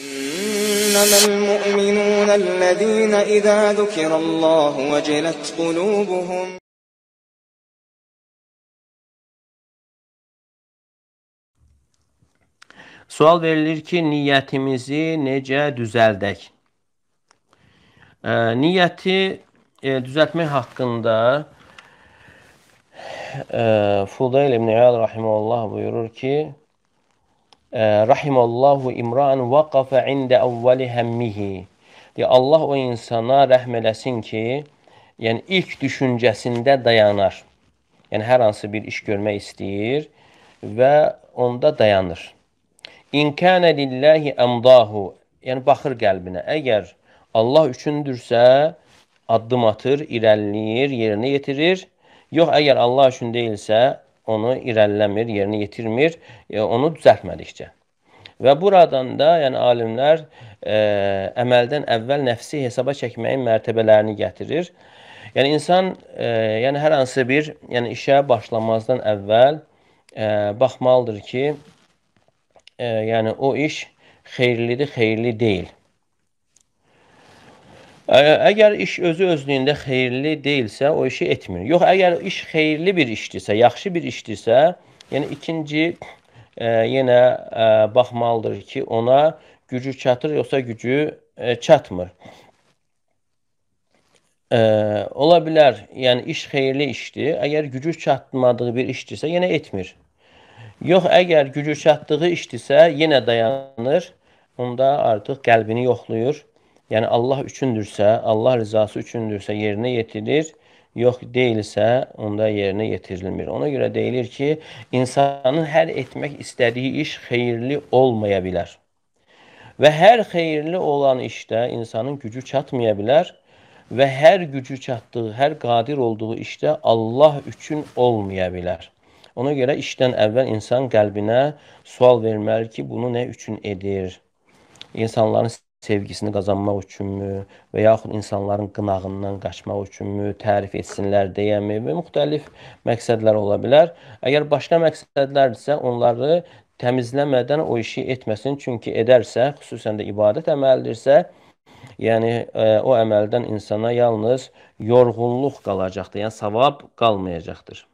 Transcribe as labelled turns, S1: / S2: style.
S1: إنما المؤمنون الذين إذا ذكر الله وجلت قلوبهم Sual verilir ki, niyyətimizi necə düzəldək? E, niyyəti e, düzəltmək haqqında e, Fudayl ibn-i Əl Rahimə Allah buyurur ki, Eh, rahimallahu imran vaqafa ində əvvəli həmmihi. Deyə Allah o insana rəhm eləsin ki, yəni ilk düşüncəsində dayanar. Yəni hər hansı bir iş görmək istəyir və onda dayanır. İn kana lillahi amdahu. Yəni baxır qəlbinə. Əgər Allah üçündürsə, addım atır, irəliləyir, yerinə yetirir. Yox, əgər Allah üçün deyilsə, onu irəliləmir, yerinə yetirmir, e, onu düzəltmədikcə. Və buradan da, yəni alimlər ə, e, əməldən əvvəl nəfsi hesaba çəkməyin mərtəbələrini gətirir. Yəni insan, ə, e, yəni hər hansı bir, yəni işə başlamazdan əvvəl ə, baxmalıdır ki, ə, yəni o iş xeyirlidir, xeyirli deyil. Əgər iş özü özlüyündə xeyirli deyilsə, o işi etmir. Yox, əgər iş xeyirli bir işdirsə, yaxşı bir işdirsə, yəni ikinci ə, yenə ə, baxmalıdır ki, ona gücü çatır, yoxsa gücü ə, çatmır. Ə, ola bilər, yəni iş xeyirli işdir. Əgər gücü çatmadığı bir işdirsə, yenə etmir. Yox, əgər gücü çatdığı işdirsə, yenə dayanır. Onda artıq qəlbini yoxlayır yəni Allah üçündürsə, Allah rızası üçündürsə yerinə yetirilir. Yox deyilsə, onda yerinə yetirilmir. Ona görə deyilir ki, insanın hər etmək istədiyi iş xeyirli olmaya bilər. Və hər xeyirli olan işdə insanın gücü çatmaya bilər və hər gücü çatdığı, hər qadir olduğu işdə Allah üçün olmaya bilər. Ona görə işdən əvvəl insan qəlbinə sual verməli ki, bunu nə üçün edir? İnsanların sevgisini qazanmaq üçünmü və yaxud insanların qınağından qaçmaq üçünmü, tərif etsinlər deyəmi və müxtəlif məqsədlər ola bilər. Əgər başqa məqsədlərdirsə, onları təmizləmədən o işi etməsin, çünki edərsə, xüsusən də ibadət əməlidirsə, yəni ə, e, o əməldən insana yalnız yorğunluq qalacaqdır, yəni savab qalmayacaqdır.